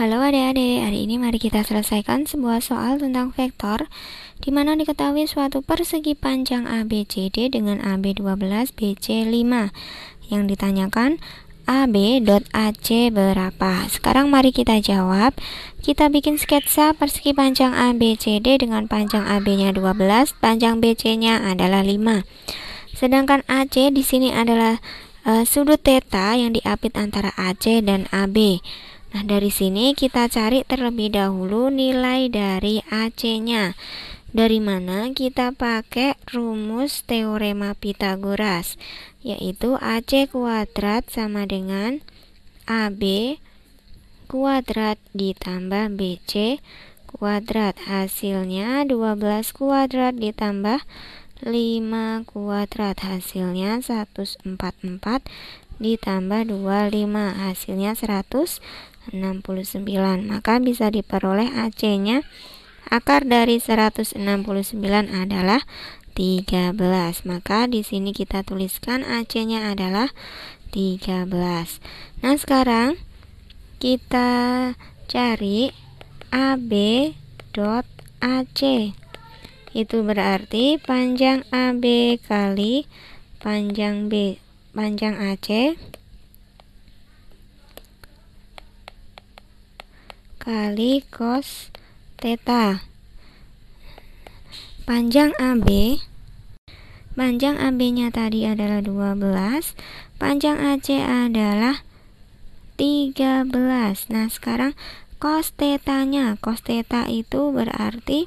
Halo adik-adik, hari ini mari kita selesaikan sebuah soal tentang vektor di mana diketahui suatu persegi panjang ABCD dengan AB 12, BC 5 yang ditanyakan AB AC berapa? Sekarang mari kita jawab. Kita bikin sketsa persegi panjang ABCD dengan panjang AB-nya 12, panjang BC-nya adalah 5. Sedangkan AC di sini adalah uh, sudut theta yang diapit antara AC dan AB. Nah, dari sini kita cari terlebih dahulu nilai dari AC-nya. Dari mana kita pakai rumus teorema Pitagoras, yaitu AC kuadrat sama dengan AB kuadrat ditambah BC kuadrat. Hasilnya 12 kuadrat ditambah 5 kuadrat hasilnya 144 ditambah 25 hasilnya 169 maka bisa diperoleh AC nya akar dari 169 adalah 13 maka di sini kita tuliskan AC nya adalah 13 nah sekarang kita cari AB dot AC itu berarti panjang AB kali panjang B panjang AC kali cos theta panjang AB panjang AB-nya tadi adalah 12 panjang AC adalah 13 nah sekarang cos theta-nya cos theta itu berarti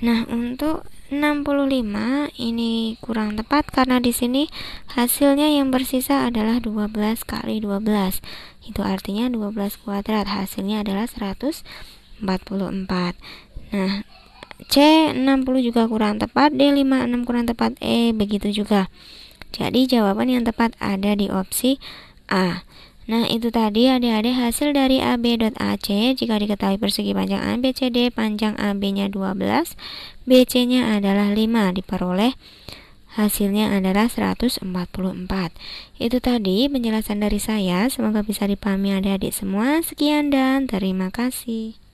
Nah, untuk 65 ini kurang tepat karena di sini hasilnya yang bersisa adalah 12 kali 12. Itu artinya 12 kuadrat. Hasilnya adalah 144. Nah, C 60 juga kurang tepat, D 56 kurang tepat, E begitu juga. Jadi jawaban yang tepat ada di opsi A. Nah, itu tadi adik-adik hasil dari AB.AC jika diketahui persegi panjang ABCD, panjang AB-nya 12, BC-nya adalah 5, diperoleh hasilnya adalah 144. Itu tadi penjelasan dari saya, semoga bisa dipahami adik-adik semua. Sekian dan terima kasih.